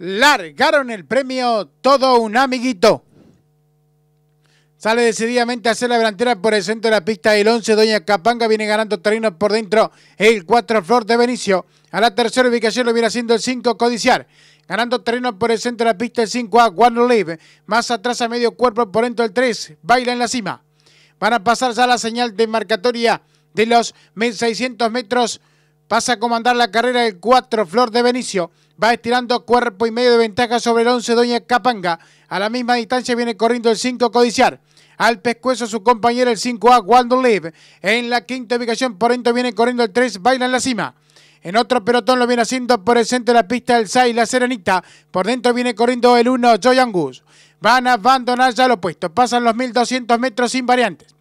largaron el premio Todo un Amiguito. Sale decididamente a hacer la delantera por el centro de la pista el 11. Doña Capanga viene ganando terreno por dentro. El 4 Flor de Benicio. A la tercera ubicación lo viene haciendo el 5 Codiciar. Ganando terreno por el centro de la pista el 5A One Live. Más atrás a medio cuerpo por dentro el 3. Baila en la cima. Van a pasar ya la señal de marcatoria de los 1600 metros. Pasa a comandar la carrera el 4 Flor de Benicio va estirando cuerpo y medio de ventaja sobre el 11 Doña Capanga. A la misma distancia viene corriendo el 5 Codiciar. Al pescuezo su compañero el 5A, Waldo En la quinta ubicación por dentro viene corriendo el 3, Baila en la cima. En otro pelotón lo viene haciendo por el centro de la pista el 6, La Serenita. Por dentro viene corriendo el 1, Joy Angus. Van a abandonar ya lo puesto. Pasan los 1200 metros sin variantes.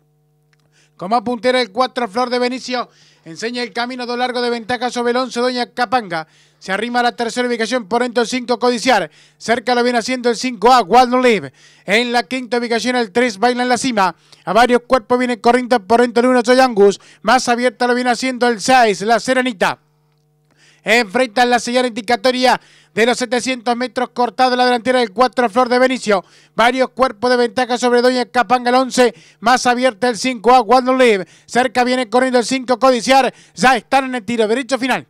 Como puntera el 4, Flor de Benicio. Enseña el camino do largo de ventaja sobre el 11 Doña Capanga. Se arrima a la tercera ubicación por dentro el 5 Codiciar. Cerca lo viene haciendo el 5A Waldo Live. En la quinta ubicación el 3 Baila en la cima. A varios cuerpos viene corriendo por dentro el 1 Soy Angus. Más abierta lo viene haciendo el 6 La Serenita. Enfrentan la señal indicatoria de los 700 metros cortado la delantera del 4 Flor de Benicio. Varios cuerpos de ventaja sobre Doña Capanga el 11. Más abierta el 5 a Live, Cerca viene corriendo el 5 Codiciar. Ya están en el tiro derecho final.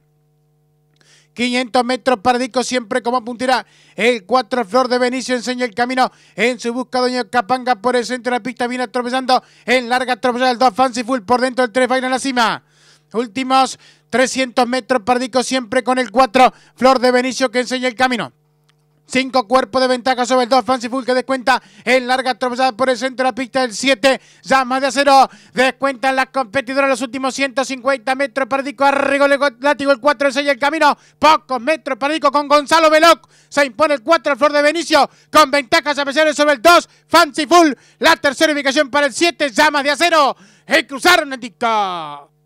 500 metros para Dico, siempre como puntera. El 4 Flor de Benicio enseña el camino en su busca. Doña Capanga por el centro de la pista viene atropellando en larga atropellada el 2 Fancy Full por dentro. del 3 baila en la cima. Últimos 300 metros, Pardico siempre con el 4. Flor de Benicio que enseña el camino. Cinco cuerpos de ventaja sobre el 2. Fancy Full que descuenta en larga atravesada por el centro de la pista del 7. Llamas de acero. Descuentan las competidoras los últimos 150 metros. Pardico el látigo el 4, enseña el camino. Pocos metros. Pardico con Gonzalo Veloc. Se impone el 4 Flor de Benicio. Con ventajas especiales sobre el 2. Fancy Full. La tercera ubicación para el 7. Llamas de acero. Y cruzaron el